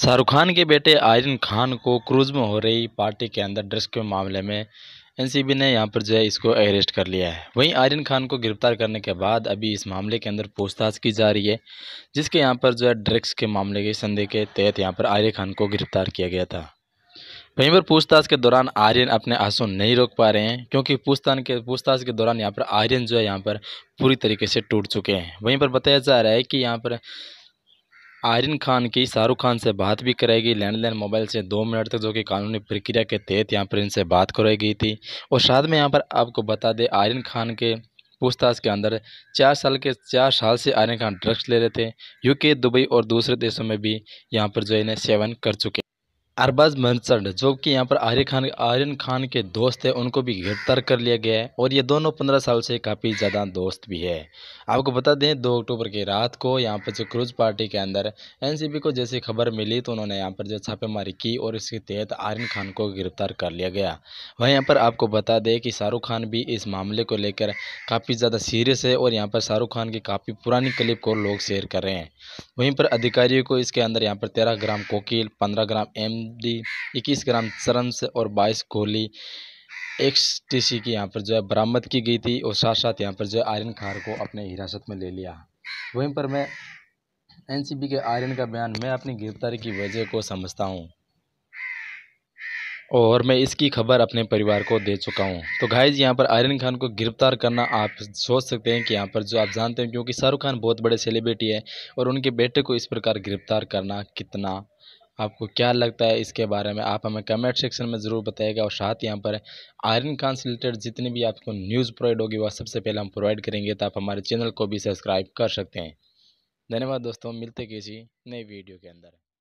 शाहरुख खान के बेटे आयरन खान को क्रूज में हो रही पार्टी के अंदर ड्रग्स के मामले में एनसीबी ने यहां पर जो है इसको अरेस्ट कर लिया है वहीं आयरन खान को गिरफ्तार करने के बाद अभी इस मामले के अंदर पूछताछ की जा रही है जिसके यहां पर जो है ड्रग्स के मामले के संदेह के तहत यहां पर आर्य खान को गिरफ्तार किया गया था वहीं पर पूछताछ के दौरान आर्यन अपने आंसू नहीं रोक पा रहे हैं क्योंकि पूछताछ के पूछताछ के दौरान यहाँ पर आर्यन जो है यहाँ पर पूरी तरीके से टूट चुके हैं वहीं पर बताया जा रहा है कि यहाँ पर आर्यन खान की शाहरुख खान से बात भी कराएगी लैंडलाइन मोबाइल से दो मिनट तक जो कि कानूनी प्रक्रिया के तहत यहाँ पर इनसे बात कराई गई थी और साथ में यहाँ पर आपको बता दें आर्यन खान के पूछताछ के अंदर चार साल के चार साल से आर्यन खान ड्रग्स ले रहे थे यूके दुबई और दूसरे देशों में भी यहाँ पर जो इन्हें सेवन कर चुके अरबाज मंसड जो कि यहाँ पर आर्य खान आर्यन खान के दोस्त है उनको भी गिरफ्तार कर लिया गया है और ये दोनों पंद्रह साल से काफ़ी ज़्यादा दोस्त भी है आपको बता दें दो अक्टूबर की रात को यहाँ पर जो क्रूज पार्टी के अंदर एनसीबी को जैसी खबर मिली तो उन्होंने यहाँ पर जो छापेमारी की और इसके तहत आर्यन खान को गिरफ्तार कर लिया गया वहीं यहाँ पर आपको बता दें कि शाहरुख खान भी इस मामले को लेकर काफ़ी ज़्यादा सीरियस है और यहाँ पर शाहरुख खान की काफ़ी पुरानी क्लिप को लोग शेयर कर रहे हैं वहीं पर अधिकारियों को इसके अंदर यहाँ पर तेरह ग्राम कोकिल पंद्रह ग्राम एम बूंदी इक्कीस ग्राम से और बाईस गोली एक्स टी सी की यहाँ पर जो है बरामद की गई थी और साथ साथ यहाँ पर जो है आयरन खार को अपने हिरासत में ले लिया वहीं पर मैं एनसीबी के आयरन का बयान मैं अपनी गिरफ्तारी की वजह को समझता हूँ और मैं इसकी खबर अपने परिवार को दे चुका हूँ तो घायज यहाँ पर आयरन खान को गिरफ्तार करना आप सोच सकते हैं कि यहाँ पर जो आप जानते हैं क्योंकि शाहरुख खान बहुत बड़े सेलिब्रिटी है और उनके बेटे को इस प्रकार गिरफ्तार करना कितना आपको क्या लगता है इसके बारे में आप हमें कमेंट सेक्शन में ज़रूर बताइएगा और साथ यहाँ पर आयरन खान से रिलेटेड जितनी भी आपको न्यूज़ प्रोवाइड होगी वह सबसे पहले हम प्रोवाइड करेंगे तो आप हमारे चैनल को भी सब्सक्राइब कर सकते हैं धन्यवाद दोस्तों मिलते किसी नई वीडियो के अंदर